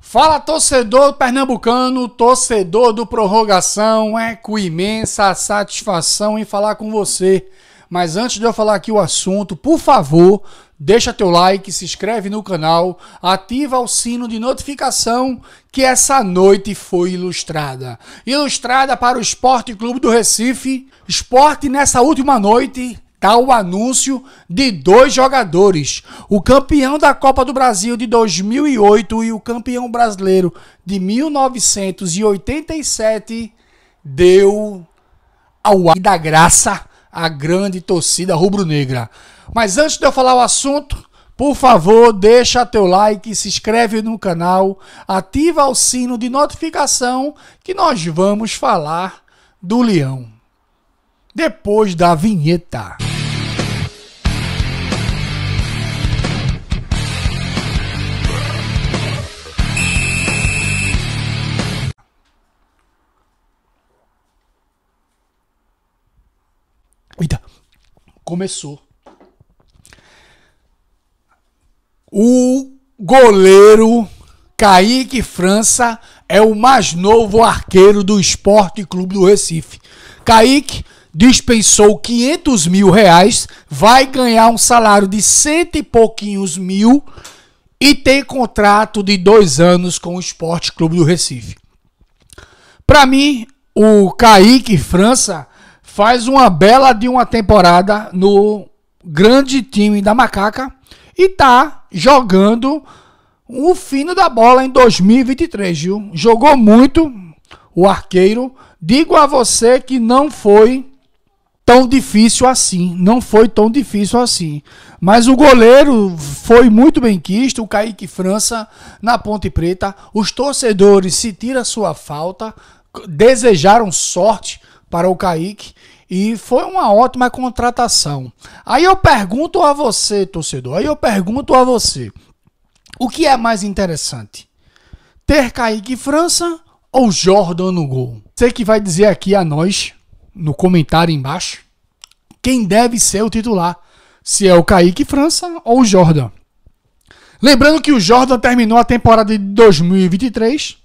Fala torcedor pernambucano, torcedor do Prorrogação, é com imensa satisfação em falar com você. Mas antes de eu falar aqui o assunto, por favor, deixa teu like, se inscreve no canal, ativa o sino de notificação que essa noite foi ilustrada. Ilustrada para o Esporte Clube do Recife, esporte nessa última noite tal anúncio de dois jogadores: o campeão da Copa do Brasil de 2008 e o campeão brasileiro de 1987 deu ao ar da graça a grande torcida rubro-negra. Mas antes de eu falar o assunto, por favor, deixa teu like, se inscreve no canal, ativa o sino de notificação que nós vamos falar do leão. Depois da vinheta. começou. O goleiro Kaique França é o mais novo arqueiro do Esporte Clube do Recife. Kaique dispensou 500 mil reais, vai ganhar um salário de cento e pouquinhos mil e tem contrato de dois anos com o Esporte Clube do Recife. Para mim, o Kaique França faz uma bela de uma temporada no grande time da Macaca e tá jogando o fino da bola em 2023, viu? Jogou muito o arqueiro. Digo a você que não foi tão difícil assim, não foi tão difícil assim. Mas o goleiro foi muito bem quisto, o Kaique França na Ponte Preta. Os torcedores se tira sua falta, desejaram sorte para o Kaique e foi uma ótima contratação. Aí eu pergunto a você, torcedor, aí eu pergunto a você: o que é mais interessante? Ter Kaique França ou Jordan no gol? Você que vai dizer aqui a nós, no comentário embaixo, quem deve ser o titular: se é o Kaique França ou o Jordan. Lembrando que o Jordan terminou a temporada de 2023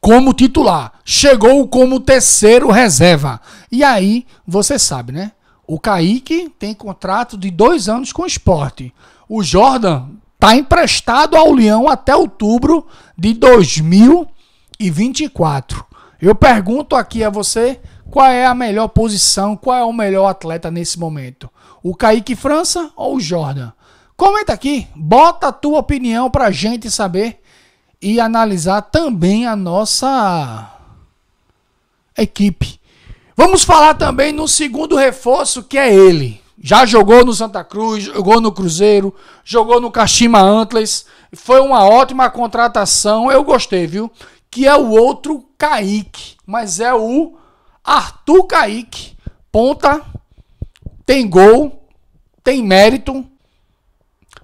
como titular, chegou como terceiro reserva. E aí, você sabe, né? O Kaique tem contrato de dois anos com o esporte. O Jordan está emprestado ao Leão até outubro de 2024. Eu pergunto aqui a você qual é a melhor posição, qual é o melhor atleta nesse momento. O Kaique França ou o Jordan? Comenta aqui, bota a tua opinião pra gente saber e analisar também a nossa equipe. Vamos falar também no segundo reforço, que é ele. Já jogou no Santa Cruz, jogou no Cruzeiro, jogou no Kashima Antlers. Foi uma ótima contratação, eu gostei, viu? Que é o outro Kaique, mas é o Arthur Kaique. Ponta, tem gol, tem mérito.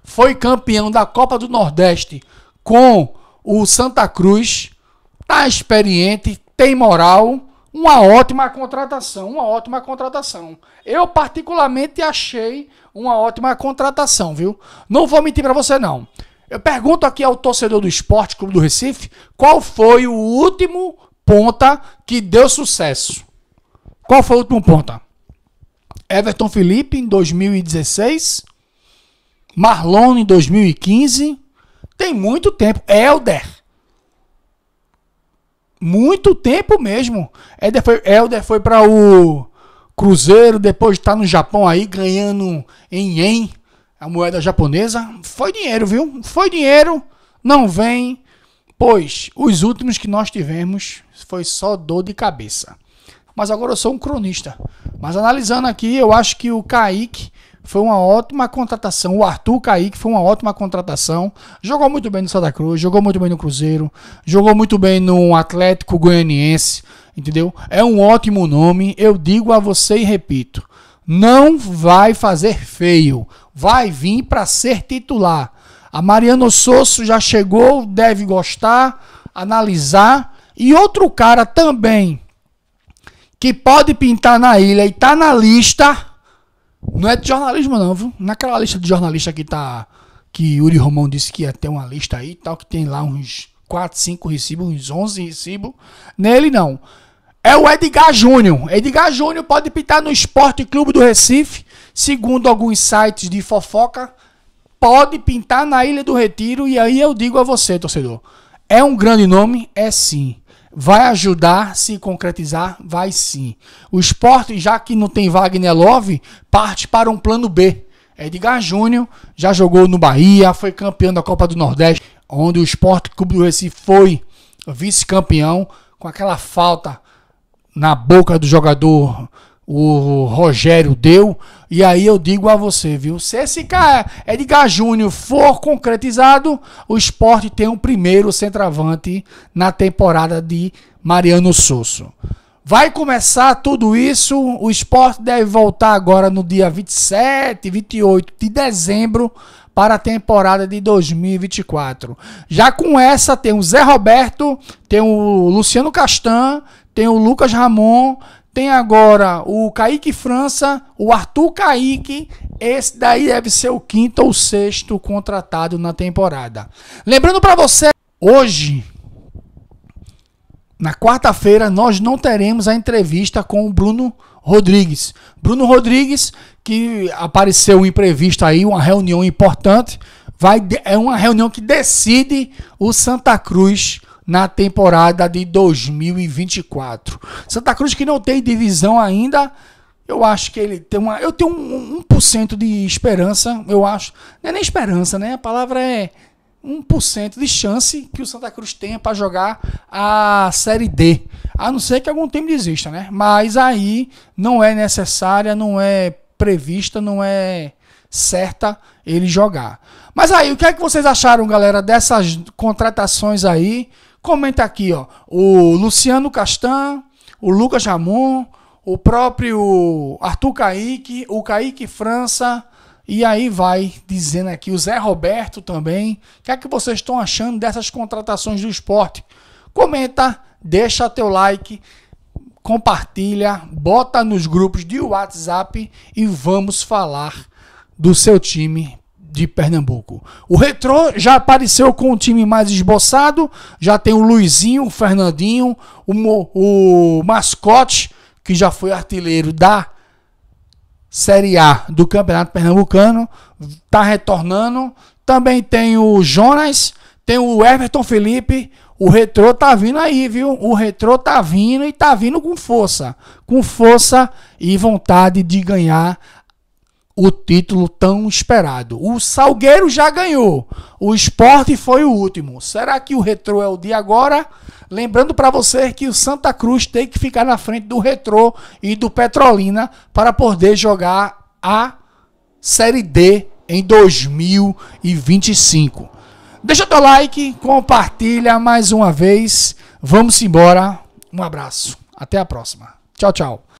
Foi campeão da Copa do Nordeste com o Santa Cruz tá experiente, tem moral, uma ótima contratação, uma ótima contratação. Eu particularmente achei uma ótima contratação, viu? Não vou mentir para você não. Eu pergunto aqui ao torcedor do Esporte Clube do Recife, qual foi o último ponta que deu sucesso? Qual foi o último ponta? Everton Felipe em 2016, Marlon em 2015, tem muito tempo. Helder. Muito tempo mesmo. Helder foi, Helder foi para o Cruzeiro, depois está no Japão aí, ganhando em yen, a moeda japonesa. Foi dinheiro, viu? Foi dinheiro. Não vem, pois os últimos que nós tivemos foi só dor de cabeça. Mas agora eu sou um cronista. Mas analisando aqui, eu acho que o Kaique foi uma ótima contratação. O Arthur Kaique foi uma ótima contratação. Jogou muito bem no Santa Cruz, jogou muito bem no Cruzeiro, jogou muito bem no Atlético Goianiense, entendeu? É um ótimo nome. Eu digo a você e repito: não vai fazer feio. Vai vir para ser titular. A Mariano Sosso já chegou, deve gostar, analisar. E outro cara também que pode pintar na ilha e tá na lista não é de jornalismo, não, viu? Naquela é lista de jornalista que tá. Que Yuri Romão disse que ia ter uma lista aí tal, que tem lá uns 4, 5 recibos, uns 11 recibos. Nele não. É o Edgar Júnior. Edgar Júnior pode pintar no Esporte Clube do Recife, segundo alguns sites de fofoca. Pode pintar na Ilha do Retiro. E aí eu digo a você, torcedor. É um grande nome? É sim vai ajudar se concretizar? Vai sim. O esporte, já que não tem Wagner Love, parte para um plano B. Edgar Júnior já jogou no Bahia, foi campeão da Copa do Nordeste, onde o Esporte Clube do Recife foi vice-campeão, com aquela falta na boca do jogador o Rogério deu. E aí eu digo a você, viu? Se esse cara é Edgar Júnior for concretizado, o esporte tem o um primeiro centroavante na temporada de Mariano Susso. Vai começar tudo isso. O esporte deve voltar agora no dia 27, 28 de dezembro para a temporada de 2024. Já com essa tem o Zé Roberto, tem o Luciano Castan, tem o Lucas Ramon, tem agora o Kaique França, o Arthur Kaique. Esse daí deve ser o quinto ou sexto contratado na temporada. Lembrando para você, hoje, na quarta-feira, nós não teremos a entrevista com o Bruno Rodrigues. Bruno Rodrigues, que apareceu imprevisto aí, uma reunião importante. Vai, é uma reunião que decide o Santa Cruz na temporada de 2024. Santa Cruz que não tem divisão ainda, eu acho que ele tem uma. Eu tenho um, 1% de esperança, eu acho. Não é nem esperança, né? A palavra é 1% de chance que o Santa Cruz tenha para jogar a Série D. A não ser que algum time desista, né? Mas aí não é necessária, não é prevista, não é certa ele jogar. Mas aí, o que é que vocês acharam, galera, dessas contratações aí? Comenta aqui, ó. O Luciano Castan, o Lucas Ramon, o próprio Arthur Kaique, o Kaique França. E aí vai dizendo aqui o Zé Roberto também. O que é que vocês estão achando dessas contratações do esporte? Comenta, deixa teu like, compartilha, bota nos grupos de WhatsApp e vamos falar do seu time de Pernambuco. O Retrô já apareceu com o time mais esboçado, já tem o Luizinho, o Fernandinho, o, o mascote, que já foi artilheiro da Série A do Campeonato Pernambucano, está retornando. Também tem o Jonas, tem o Everton Felipe, o Retrô tá vindo aí, viu? O Retrô tá vindo e tá vindo com força. Com força e vontade de ganhar o título tão esperado. O Salgueiro já ganhou, o esporte foi o último. Será que o retrô é o de agora? Lembrando para você que o Santa Cruz tem que ficar na frente do retrô e do Petrolina para poder jogar a Série D em 2025. Deixa teu like, compartilha mais uma vez. Vamos embora. Um abraço. Até a próxima. Tchau, tchau.